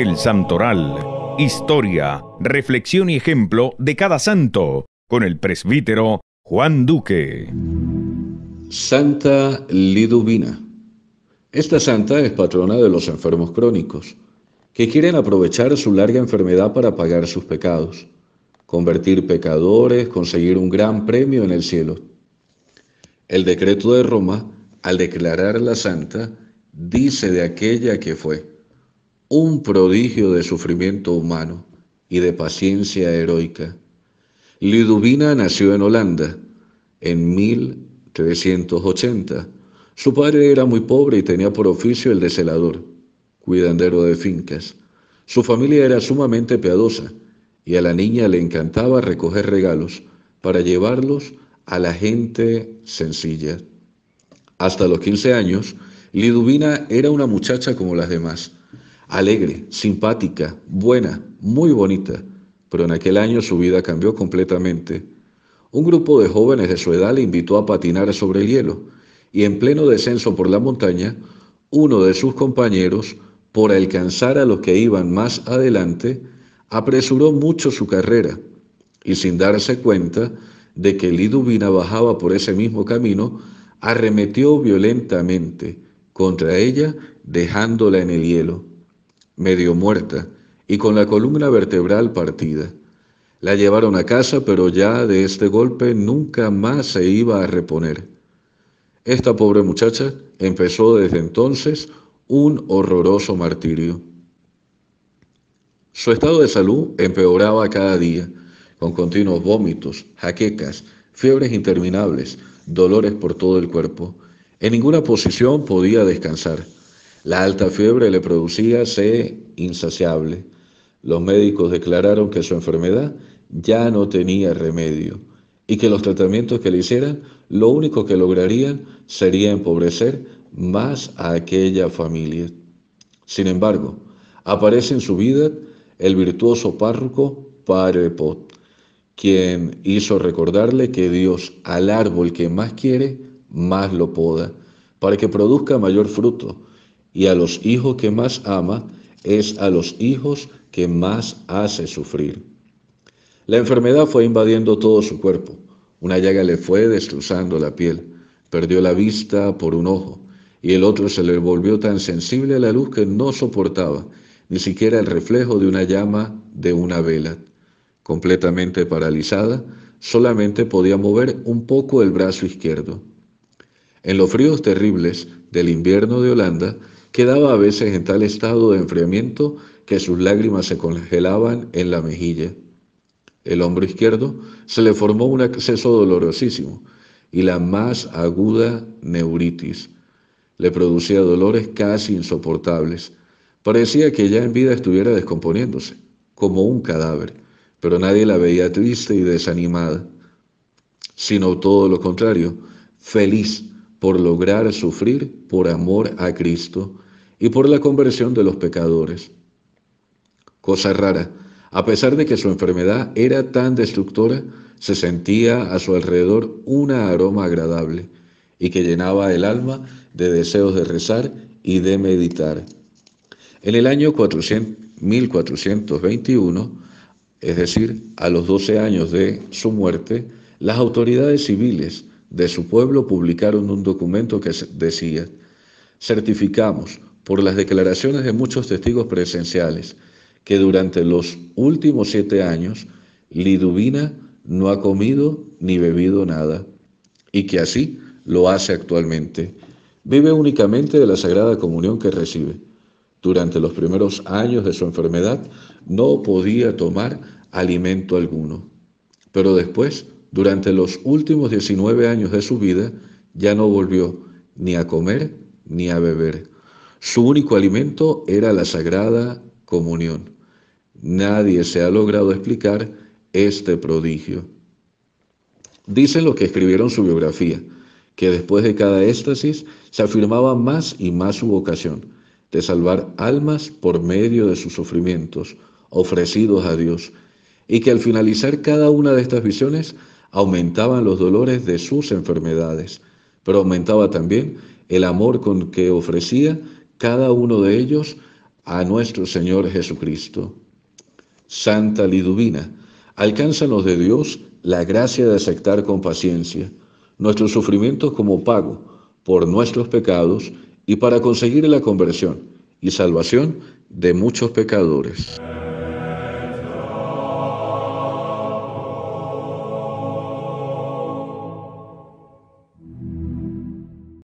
El Santoral. Historia, reflexión y ejemplo de cada santo. Con el presbítero Juan Duque. Santa Liduvina. Esta santa es patrona de los enfermos crónicos, que quieren aprovechar su larga enfermedad para pagar sus pecados, convertir pecadores, conseguir un gran premio en el cielo. El decreto de Roma, al declararla santa, dice de aquella que fue un prodigio de sufrimiento humano y de paciencia heroica. Liduvina nació en Holanda en 1380. Su padre era muy pobre y tenía por oficio el de celador, cuidandero de fincas. Su familia era sumamente piadosa y a la niña le encantaba recoger regalos para llevarlos a la gente sencilla. Hasta los 15 años, Liduvina era una muchacha como las demás alegre, simpática, buena, muy bonita, pero en aquel año su vida cambió completamente. Un grupo de jóvenes de su edad le invitó a patinar sobre el hielo y en pleno descenso por la montaña, uno de sus compañeros, por alcanzar a los que iban más adelante, apresuró mucho su carrera y sin darse cuenta de que Liduvina bajaba por ese mismo camino, arremetió violentamente contra ella dejándola en el hielo medio muerta y con la columna vertebral partida. La llevaron a casa, pero ya de este golpe nunca más se iba a reponer. Esta pobre muchacha empezó desde entonces un horroroso martirio. Su estado de salud empeoraba cada día, con continuos vómitos, jaquecas, fiebres interminables, dolores por todo el cuerpo. En ninguna posición podía descansar. La alta fiebre le producía sed insaciable. Los médicos declararon que su enfermedad ya no tenía remedio y que los tratamientos que le hicieran lo único que lograrían sería empobrecer más a aquella familia. Sin embargo, aparece en su vida el virtuoso párroco Padre Pot, quien hizo recordarle que Dios al árbol que más quiere, más lo poda, para que produzca mayor fruto y a los hijos que más ama es a los hijos que más hace sufrir. La enfermedad fue invadiendo todo su cuerpo. Una llaga le fue destrozando la piel. Perdió la vista por un ojo y el otro se le volvió tan sensible a la luz que no soportaba ni siquiera el reflejo de una llama de una vela. Completamente paralizada, solamente podía mover un poco el brazo izquierdo. En los fríos terribles del invierno de Holanda, Quedaba a veces en tal estado de enfriamiento que sus lágrimas se congelaban en la mejilla. El hombro izquierdo se le formó un acceso dolorosísimo y la más aguda neuritis. Le producía dolores casi insoportables. Parecía que ya en vida estuviera descomponiéndose, como un cadáver, pero nadie la veía triste y desanimada, sino todo lo contrario, feliz por lograr sufrir por amor a Cristo y por la conversión de los pecadores. Cosa rara, a pesar de que su enfermedad era tan destructora, se sentía a su alrededor una aroma agradable y que llenaba el alma de deseos de rezar y de meditar. En el año 1421, es decir, a los 12 años de su muerte, las autoridades civiles de su pueblo publicaron un documento que decía, certificamos por las declaraciones de muchos testigos presenciales que durante los últimos siete años Liduvina no ha comido ni bebido nada y que así lo hace actualmente. Vive únicamente de la sagrada comunión que recibe. Durante los primeros años de su enfermedad no podía tomar alimento alguno, pero después durante los últimos 19 años de su vida ya no volvió ni a comer ni a beber. Su único alimento era la sagrada comunión. Nadie se ha logrado explicar este prodigio. Dicen los que escribieron su biografía que después de cada éxtasis se afirmaba más y más su vocación de salvar almas por medio de sus sufrimientos ofrecidos a Dios, y que al finalizar cada una de estas visiones aumentaban los dolores de sus enfermedades, pero aumentaba también el amor con que ofrecía cada uno de ellos a nuestro Señor Jesucristo. Santa Liduvina, alcánzanos de Dios la gracia de aceptar con paciencia nuestros sufrimientos como pago por nuestros pecados y para conseguir la conversión y salvación de muchos pecadores.